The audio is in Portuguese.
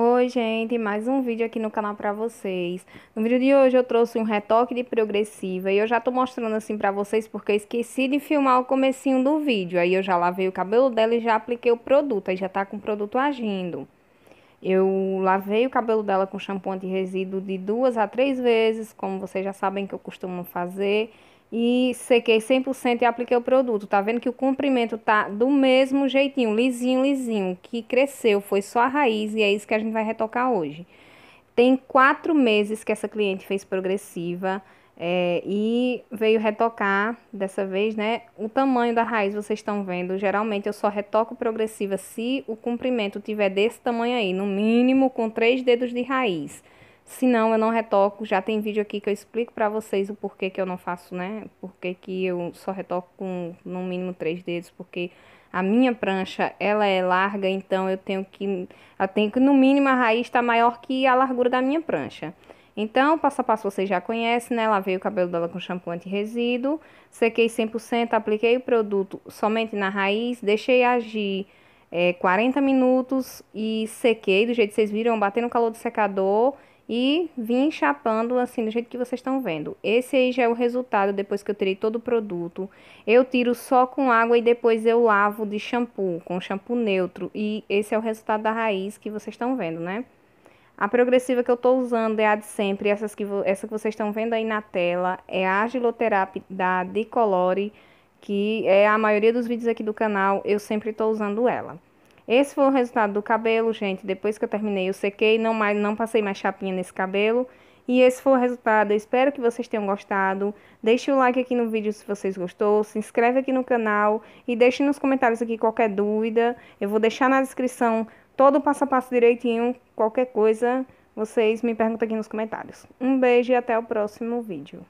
Oi gente, mais um vídeo aqui no canal pra vocês No vídeo de hoje eu trouxe um retoque de progressiva E eu já tô mostrando assim pra vocês porque eu esqueci de filmar o comecinho do vídeo Aí eu já lavei o cabelo dela e já apliquei o produto, aí já tá com o produto agindo eu lavei o cabelo dela com shampoo anti-resíduo de duas a três vezes, como vocês já sabem que eu costumo fazer. E sequei 100% e apliquei o produto. Tá vendo que o comprimento tá do mesmo jeitinho, lisinho, lisinho. Que cresceu, foi só a raiz e é isso que a gente vai retocar hoje. Tem quatro meses que essa cliente fez progressiva. É, e veio retocar dessa vez, né? O tamanho da raiz vocês estão vendo. Geralmente eu só retoco progressiva se o comprimento tiver desse tamanho aí, no mínimo com três dedos de raiz. Se não, eu não retoco. Já tem vídeo aqui que eu explico pra vocês o porquê que eu não faço, né? Porquê que eu só retoco com no mínimo três dedos, porque a minha prancha, ela é larga, então eu tenho que... Eu tenho que, no mínimo, a raiz estar tá maior que a largura da minha prancha. Então, passo a passo vocês já conhecem, né? Lavei o cabelo dela com shampoo anti-resíduo, sequei 100%, apliquei o produto somente na raiz, deixei agir é, 40 minutos e sequei do jeito que vocês viram, batendo no calor do secador e vim chapando assim do jeito que vocês estão vendo. Esse aí já é o resultado depois que eu tirei todo o produto. Eu tiro só com água e depois eu lavo de shampoo, com shampoo neutro. E esse é o resultado da raiz que vocês estão vendo, né? A progressiva que eu estou usando é a de sempre, essas que essa que vocês estão vendo aí na tela, é a agiloterapia da Decolore, que é a maioria dos vídeos aqui do canal, eu sempre estou usando ela. Esse foi o resultado do cabelo, gente, depois que eu terminei eu sequei, não, mais, não passei mais chapinha nesse cabelo. E esse foi o resultado, eu espero que vocês tenham gostado. Deixe o like aqui no vídeo se vocês gostou, se inscreve aqui no canal e deixe nos comentários aqui qualquer dúvida. Eu vou deixar na descrição todo o passo a passo direitinho. Qualquer coisa, vocês me perguntam aqui nos comentários. Um beijo e até o próximo vídeo.